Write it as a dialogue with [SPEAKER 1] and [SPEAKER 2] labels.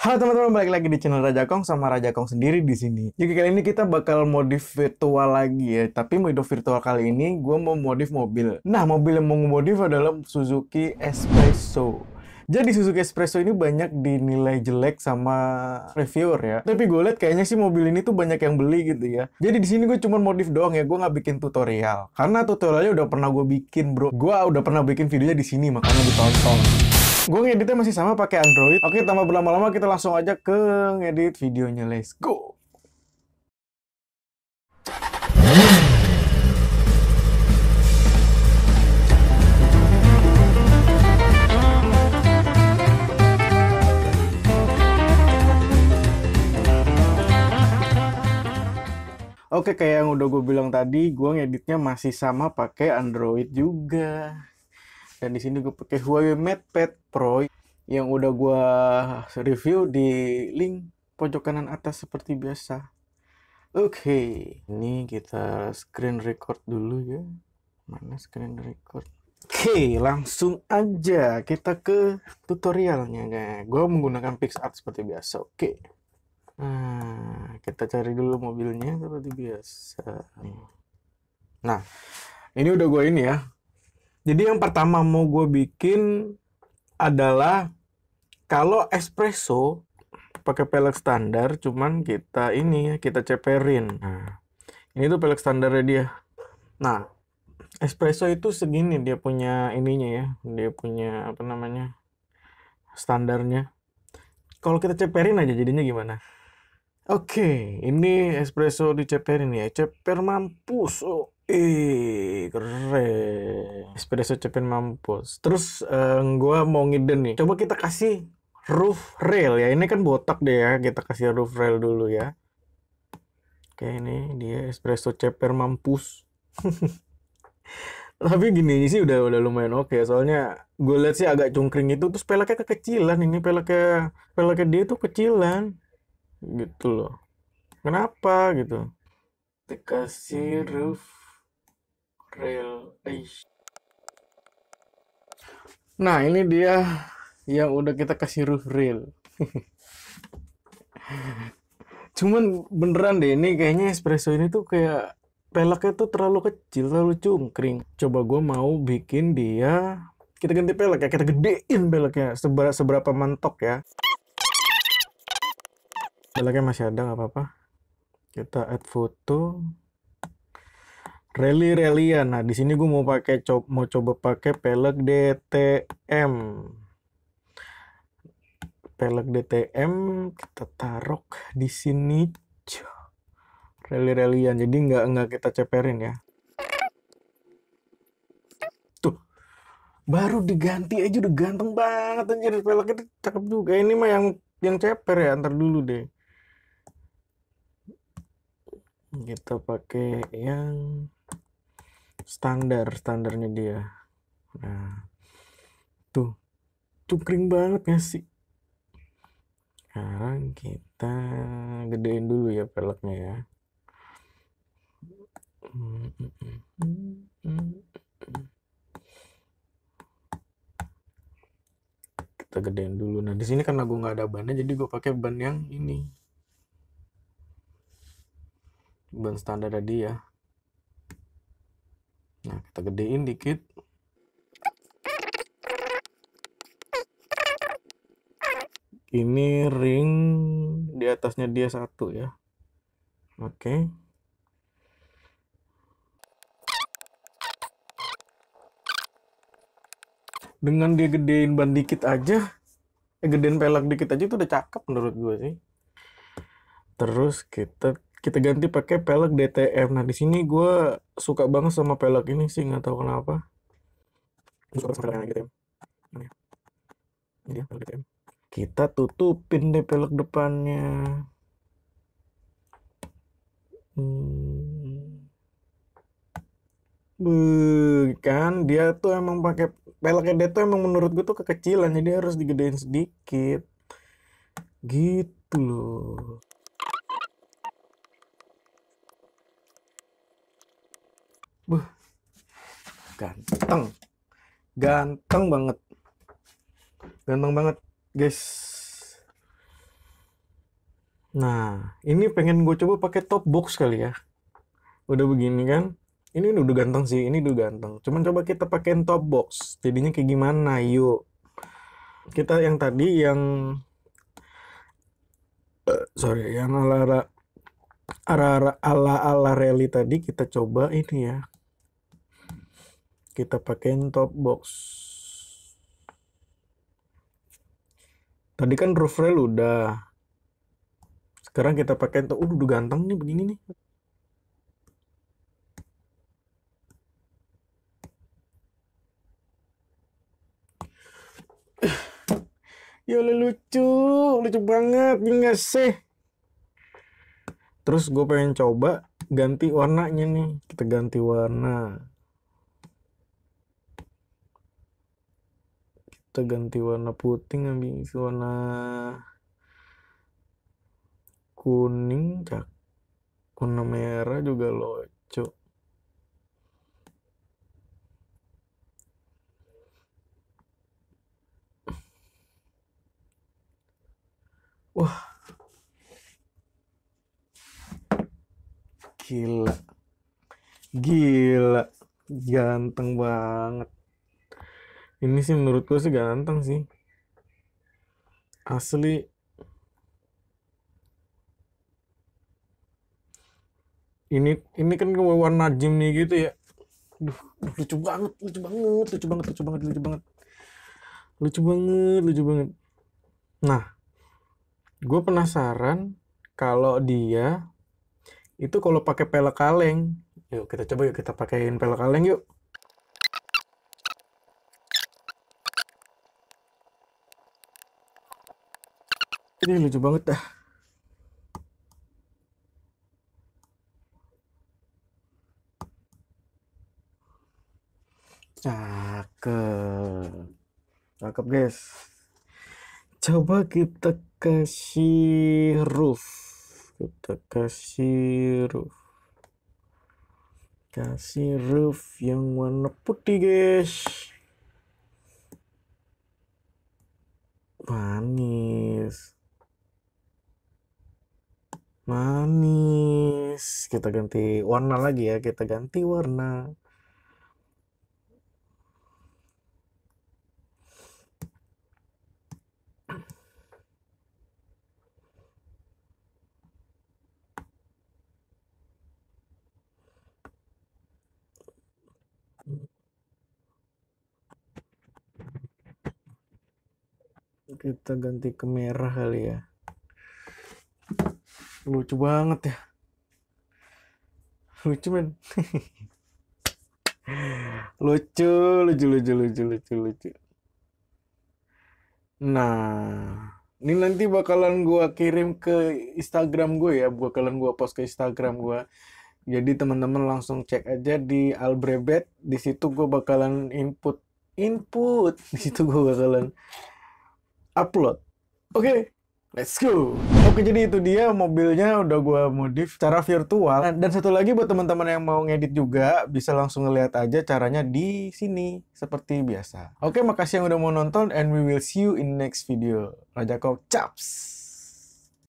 [SPEAKER 1] Halo teman-teman, balik lagi di channel Raja Kong sama Raja Kong sendiri di sini. Jadi kali ini kita bakal modif virtual lagi ya. Tapi modif virtual kali ini gue mau modif mobil. Nah, mobil yang mau modif adalah Suzuki Espresso. Jadi Suzuki Espresso ini banyak dinilai jelek sama reviewer ya. Tapi gue liat kayaknya sih mobil ini tuh banyak yang beli gitu ya. Jadi di sini gue cuma modif doang ya, gue nggak bikin tutorial. Karena tutorialnya udah pernah gue bikin bro. Gue udah pernah bikin videonya di sini makanya ditonton. Gue ngeditnya masih sama pakai Android. Oke, tambah berlama-lama kita langsung aja ke ngedit videonya. Let's go. Oke, kayak yang udah gue bilang tadi, gue ngeditnya masih sama pakai Android juga dan di sini gue pakai Huawei MatePad Pro yang udah gue review di link pojok kanan atas seperti biasa. Oke, okay. ini kita screen record dulu ya. Mana screen record? Oke, okay, langsung aja kita ke tutorialnya, guys. Gue menggunakan PixArt seperti biasa. Oke. Okay. Nah, kita cari dulu mobilnya seperti biasa. Nah, ini udah gue ini ya. Jadi yang pertama mau gue bikin adalah kalau espresso pakai pelek standar, cuman kita ini ya kita ceperin. Nah, ini tuh pelek standarnya dia. Nah, espresso itu segini dia punya ininya ya, dia punya apa namanya standarnya. Kalau kita ceperin aja jadinya gimana? Oke, ini espresso ceper ini ya. Ceper mampus. Oh, eh, keren. Espresso ceper mampus. Terus uh, gua mau ngiden nih. Coba kita kasih roof rail ya. Ini kan botak deh ya. Kita kasih roof rail dulu ya. Oke, ini dia espresso ceper mampus. Tapi gini sih udah udah lumayan oke okay. soalnya gue lihat sih agak cungkring itu terus pelaknya kekecilan ini pelaknya pelaknya dia tuh kecilan gitu loh kenapa gitu dikasih hmm. roof rail Eish. nah ini dia yang udah kita kasih roof rail cuman beneran deh ini kayaknya espresso ini tuh kayak peleknya tuh terlalu kecil terlalu cungkring coba gue mau bikin dia kita ganti pelek ya kita gedein peleknya seberapa, seberapa mentok ya Pelaknya masih ada nggak apa-apa kita add foto rally rallyan. nah di sini gue mau pakai co mau coba pakai pelek DTM pelek DTM kita taruh di sini rally rallyan. jadi nggak nggak kita ceperin ya Tuh baru diganti aja udah ganteng banget anjir peleknya cakep juga ini mah yang yang ceper ya antar dulu deh kita gitu, pakai yang standar standarnya dia nah tuh tuh kering banget ya sih sekarang kita gedein dulu ya peleknya ya kita gedein dulu nah di sini karena gue nggak ada bannya jadi gue pakai ban yang ini ban standar tadi ya nah kita gedein dikit ini ring di atasnya dia satu ya oke okay. dengan dia gedein ban dikit aja eh gedein pelak dikit aja itu udah cakep menurut gue sih terus kita kita ganti pakai pelek DTM. Nah di sini gue suka banget sama pelek ini sih nggak tahu kenapa. suka sama pelek DTM. Ya, pelek DTM. Kita tutupin deh pelek depannya. Hmm. Bukan, dia tuh emang pakai peleknya dia tuh emang menurut gue tuh kekecilan jadi harus digedein sedikit. Gitu loh. Buh. Ganteng. Ganteng banget. Ganteng banget, guys. Nah, ini pengen gue coba pakai top box kali ya. Udah begini kan? Ini udah ganteng sih, ini udah ganteng. Cuman coba kita pakai top box. Jadinya kayak gimana, yuk. Kita yang tadi yang uh, sorry, yang ala ala ala ala rally tadi kita coba ini ya kita pakaiin top box tadi kan roof rail udah sekarang kita pakai top udah, ganteng nih begini nih ya lucu lucu banget ya gak sih terus gue pengen coba ganti warnanya nih kita ganti warna kita ganti warna putih ngambil warna kuning cak warna merah juga lucu wah gila gila ganteng banget ini sih menurut gue sih ganteng sih asli ini ini kan warna gym nih gitu ya Duh, lucu banget lucu banget lucu banget lucu banget lucu banget lucu banget lucu banget nah gue penasaran kalau dia itu kalau pakai pelek kaleng yuk kita coba yuk kita pakaiin pelek kaleng yuk ini lucu banget dah cakep cakep guys coba kita kasih roof kita kasih roof kasih roof yang warna putih guys manis manis kita ganti warna lagi ya kita ganti warna kita ganti ke merah kali ya lucu banget ya lucu men lucu lucu lucu lucu lucu lucu nah ini nanti bakalan gue kirim ke Instagram gue ya bakalan gue post ke Instagram gue jadi teman-teman langsung cek aja di Albrebet di situ gue bakalan input input di situ gue bakalan upload oke okay, let's go Oke jadi itu dia mobilnya udah gua modif cara virtual dan satu lagi buat teman-teman yang mau ngedit juga bisa langsung ngeliat aja caranya di sini seperti biasa. Oke makasih yang udah mau nonton and we will see you in next video. Kau chaps.